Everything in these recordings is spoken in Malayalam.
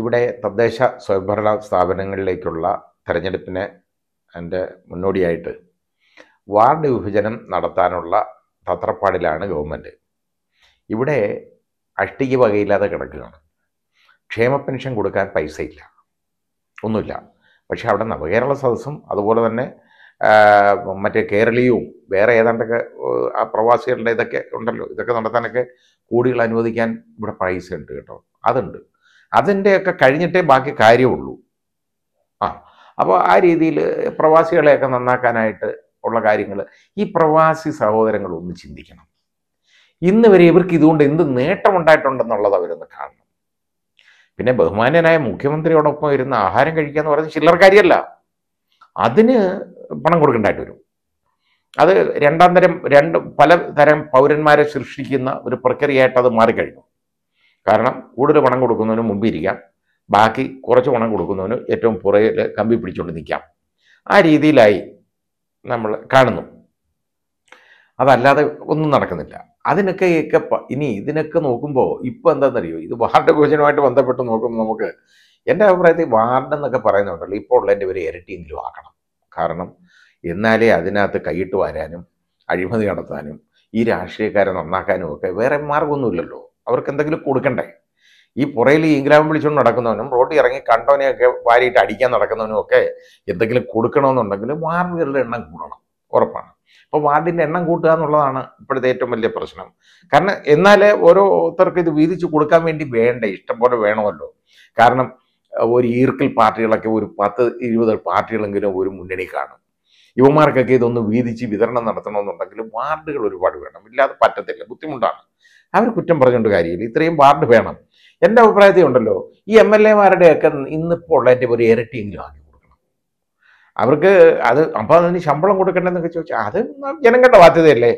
ഇവിടെ തദ്ദേശ സ്വയംഭരണ സ്ഥാപനങ്ങളിലേക്കുള്ള തെരഞ്ഞെടുപ്പിന് എൻ്റെ മുന്നോടിയായിട്ട് വാർഡ് വിഭജനം നടത്താനുള്ള തത്രപ്പാടിലാണ് ഗവൺമെൻറ് ഇവിടെ അഷ്ടിക വകയില്ലാതെ കിടക്കുകയാണ് ക്ഷേമ പെൻഷൻ കൊടുക്കാൻ പൈസയില്ല ഒന്നുമില്ല പക്ഷേ അവിടെ നവകേരള സദസ്സും അതുപോലെ തന്നെ മറ്റേ കേരളീയവും വേറെ ഏതാണ്ടൊക്കെ ആ പ്രവാസികളുടെ ഇതൊക്കെ ഉണ്ടല്ലോ ഇതൊക്കെ നടത്താനൊക്കെ കൂടികൾ അനുവദിക്കാൻ ഇവിടെ പൈസ ഉണ്ട് കേട്ടോ അതുണ്ട് അതിൻ്റെയൊക്കെ കഴിഞ്ഞിട്ടേ ബാക്കി കാര്യമുള്ളൂ ആ അപ്പോൾ ആ രീതിയിൽ പ്രവാസികളെയൊക്കെ നന്നാക്കാനായിട്ട് ഉള്ള കാര്യങ്ങൾ ഈ പ്രവാസി സഹോദരങ്ങൾ ഒന്ന് ചിന്തിക്കണം ഇന്ന് വരെ ഇവർക്ക് ഇതുകൊണ്ട് എന്ത് നേട്ടമുണ്ടായിട്ടുണ്ടെന്നുള്ളത് അവരൊന്ന് കാണണം പിന്നെ ബഹുമാന്യനായ മുഖ്യമന്ത്രിയോടൊപ്പം ഇരുന്ന് ആഹാരം കഴിക്കുക എന്ന് പറയുന്നത് ചില്ലറ കാര്യമല്ല അതിന് പണം കൊടുക്കേണ്ടതായിട്ട് വരും അത് രണ്ടാം തരം രണ്ട് പല തരം പൗരന്മാരെ സൃഷ്ടിക്കുന്ന ഒരു പ്രക്രിയയായിട്ട് അത് മാറിക്കഴിഞ്ഞു കാരണം കൂടുതൽ പണം കൊടുക്കുന്നതിന് മുമ്പ് ഇരിക്കാം ബാക്കി കുറച്ച് പണം കൊടുക്കുന്നതിന് ഏറ്റവും പുറകിൽ കമ്പി പിടിച്ചുകൊണ്ട് നിൽക്കാം ആ രീതിയിലായി നമ്മൾ കാണുന്നു അതല്ലാതെ ഒന്നും നടക്കുന്നില്ല അതിനൊക്കെ ഒക്കെ ഇനി ഇതിനൊക്കെ നോക്കുമ്പോൾ ഇപ്പോൾ എന്താണെന്നറിയോ ഇത് വാർഡ് വിഭജനമായിട്ട് ബന്ധപ്പെട്ട് നോക്കുമ്പോൾ നമുക്ക് എൻ്റെ അഭിപ്രായത്തിൽ വാർഡ് എന്നൊക്കെ പറയുന്നുണ്ടല്ലോ ഇപ്പോൾ എൻ്റെ ഒരു ഇരട്ടിയെങ്കിലും ആക്കണം കാരണം എന്നാലേ അതിനകത്ത് കൈയിട്ട് വരാനും അഴിമതി നടത്താനും ഈ രാഷ്ട്രീയക്കാരെ നന്നാക്കാനും ഒക്കെ വേറെ മാർഗമൊന്നുമില്ലല്ലോ അവർക്ക് എന്തെങ്കിലും കൊടുക്കണ്ടേ ഈ പുറയിൽ ഗ്രാമം വിളിച്ചുകൊണ്ട് നടക്കുന്നവനും റോഡിൽ ഇറങ്ങി കണ്ടവനെയൊക്കെ വാരിയിട്ട് അടിക്കാൻ നടക്കുന്നവനും ഒക്കെ എന്തെങ്കിലും കൊടുക്കണമെന്നുണ്ടെങ്കിൽ വാർഡുകളുടെ എണ്ണം കൂടണം ഉറപ്പാണ് അപ്പോൾ വാർഡിൻ്റെ എണ്ണം കൂട്ടുക എന്നുള്ളതാണ് ഇപ്പോഴത്തെ ഏറ്റവും വലിയ പ്രശ്നം കാരണം എന്നാലേ ഓരോരുത്തർക്ക് ഇത് വീതിച്ചു കൊടുക്കാൻ വേണ്ടി വേണ്ട ഇഷ്ടം പോലെ വേണമല്ലോ കാരണം ഒരു ഈർക്കൽ പാർട്ടികളൊക്കെ ഒരു പത്ത് ഇരുപത് പാർട്ടികളെങ്കിലും ഒരു മുന്നണി കാണും യുവമാർക്കൊക്കെ ഇതൊന്ന് വീതിച്ച് വിതരണം നടത്തണമെന്നുണ്ടെങ്കിൽ വാർഡുകൾ ഒരുപാട് വേണം ഇല്ലാതെ പറ്റത്തില്ല ബുദ്ധിമുട്ടാണ് അവർ കുറ്റം പറഞ്ഞുകൊണ്ട് കാര്യമില്ല ഇത്രയും വാർഡ് വേണം എൻ്റെ അഭിപ്രായത്തിൽ ഉണ്ടല്ലോ ഈ എം എൽ എമാരുടെയൊക്കെ ഇന്നിപ്പോൾ എൻ്റെ ഒരു ഇരട്ടിയെങ്കിലും ആക്കി കൊടുക്കണം അവർക്ക് അത് അപ്പോൾ അതിന് ശമ്പളം കൊടുക്കണ്ടെന്നൊക്കെ ചോദിച്ചാൽ അത് ജനങ്ങളുടെ ബാധ്യതയല്ലേ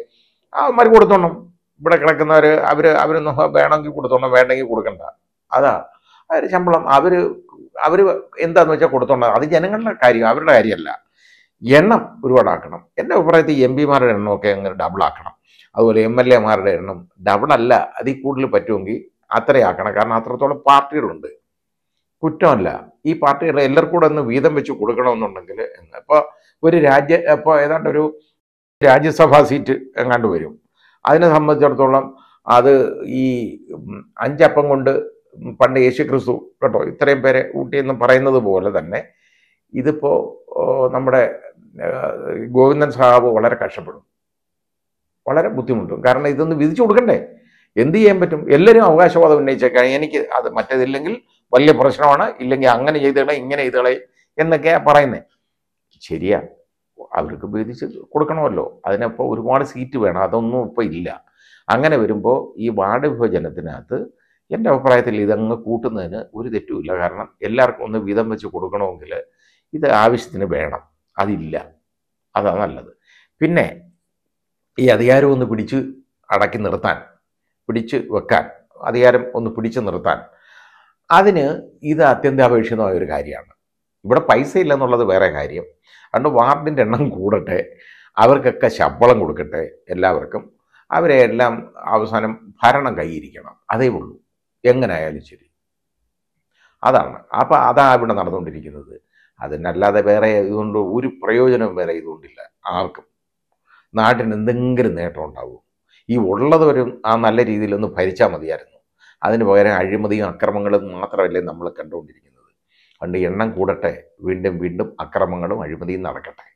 അവന്മാർ കൊടുത്തോണം ഇവിടെ കിടക്കുന്നവർ അവർ അവരൊന്നും വേണമെങ്കിൽ കൊടുത്തോണം വേണമെങ്കിൽ കൊടുക്കണ്ട അതാ അവർ ശമ്പളം അവർ അവർ എന്താണെന്ന് വെച്ചാൽ കൊടുത്തോണ്ട അത് ജനങ്ങളുടെ കാര്യം അവരുടെ കാര്യമല്ല എണ്ണം ഒരുപാടാക്കണം എൻ്റെ അഭിപ്രായത്തിൽ എം പിമാരുടെ എണ്ണമൊക്കെ അങ്ങ് ഡബിളാക്കണം അതുപോലെ എം എൽ എമാരുടെ എണ്ണം ഡബിളല്ല അതിൽ കൂടുതൽ പറ്റുമെങ്കിൽ അത്രയാക്കണം കാരണം അത്രത്തോളം പാർട്ടികളുണ്ട് കുറ്റമല്ല ഈ പാർട്ടികളെ എല്ലാവർക്കും കൂടെ ഒന്ന് വീതം വെച്ച് കൊടുക്കണമെന്നുണ്ടെങ്കിൽ ഇപ്പോൾ ഒരു രാജ്യ ഇപ്പോൾ ഏതാണ്ട് ഒരു രാജ്യസഭാ സീറ്റ് എങ്ങാണ്ട് വരും അതിനെ സംബന്ധിച്ചിടത്തോളം അത് ഈ അഞ്ചപ്പം കൊണ്ട് പണ്ട് യേശു ക്രിസ്തു കേട്ടോ ഇത്രയും പേരെ ഊട്ടിയെന്ന് പറയുന്നത് പോലെ തന്നെ ഇതിപ്പോൾ നമ്മുടെ ഗോവിന്ദൻ സാബ് വളരെ കഷ്ടപ്പെടും വളരെ ബുദ്ധിമുട്ടും കാരണം ഇതൊന്ന് വിധിച്ചു കൊടുക്കണ്ടേ എന്ത് ചെയ്യാൻ പറ്റും എല്ലാവരും അവകാശവാദം ഉന്നയിച്ചേക്കാം എനിക്ക് അത് മറ്റേതില്ലെങ്കിൽ വലിയ പ്രശ്നമാണ് ഇല്ലെങ്കിൽ അങ്ങനെ ചെയ്തുകളെ ഇങ്ങനെ ചെയ്തുകളെ എന്നൊക്കെയാണ് പറയുന്നത് ശരിയാ അവർക്ക് വിധിച്ച് കൊടുക്കണമല്ലോ അതിനപ്പോൾ ഒരുപാട് സീറ്റ് വേണം അതൊന്നും ഇപ്പോൾ ഇല്ല അങ്ങനെ വരുമ്പോൾ ഈ വാർഡ് വിഭജനത്തിനകത്ത് എൻ്റെ അഭിപ്രായത്തിൽ ഇതങ്ങ് കൂട്ടുന്നതിന് ഒരു തെറ്റുമില്ല കാരണം എല്ലാവർക്കും ഒന്ന് വിധം വെച്ച് കൊടുക്കണമെങ്കിൽ ഇത് ആവശ്യത്തിന് വേണം അതില്ല അതാ നല്ലത് പിന്നെ ഈ അധികാരം ഒന്ന് പിടിച്ച് അടക്കി നിർത്താൻ പിടിച്ച് വെക്കാൻ അധികാരം ഒന്ന് പിടിച്ചു നിർത്താൻ അതിന് ഇത് അത്യന്താപേക്ഷിതമായ ഒരു കാര്യമാണ് ഇവിടെ പൈസ ഇല്ലെന്നുള്ളത് വേറെ കാര്യം അതുകൊണ്ട് വാർഡിൻ്റെ എണ്ണം കൂടട്ടെ അവർക്കൊക്കെ ശമ്പളം കൊടുക്കട്ടെ എല്ലാവർക്കും അവരെ എല്ലാം അവസാനം ഭരണം കൈയിരിക്കണം അതേ ഉള്ളൂ എങ്ങനായാലും ശരി അതാണ് അപ്പോൾ അതാണ് ഇവിടെ നടന്നുകൊണ്ടിരിക്കുന്നത് അതിനല്ലാതെ വേറെ ഇതുകൊണ്ട് ഒരു പ്രയോജനം വേറെ ഇതുകൊണ്ടില്ല ആർക്കും നാട്ടിന് എന്തെങ്കിലും നേട്ടം ഉണ്ടാവും ഈ ഉള്ളതുവരും ആ നല്ല രീതിയിലൊന്ന് ഭരിച്ചാൽ മതിയായിരുന്നു അതിന് പകരം അഴിമതിയും അക്രമങ്ങളും മാത്രമല്ലേ നമ്മൾ കണ്ടുകൊണ്ടിരിക്കുന്നത് അതുകൊണ്ട് എണ്ണം കൂടട്ടെ വീണ്ടും വീണ്ടും അക്രമങ്ങളും അഴിമതിയും നടക്കട്ടെ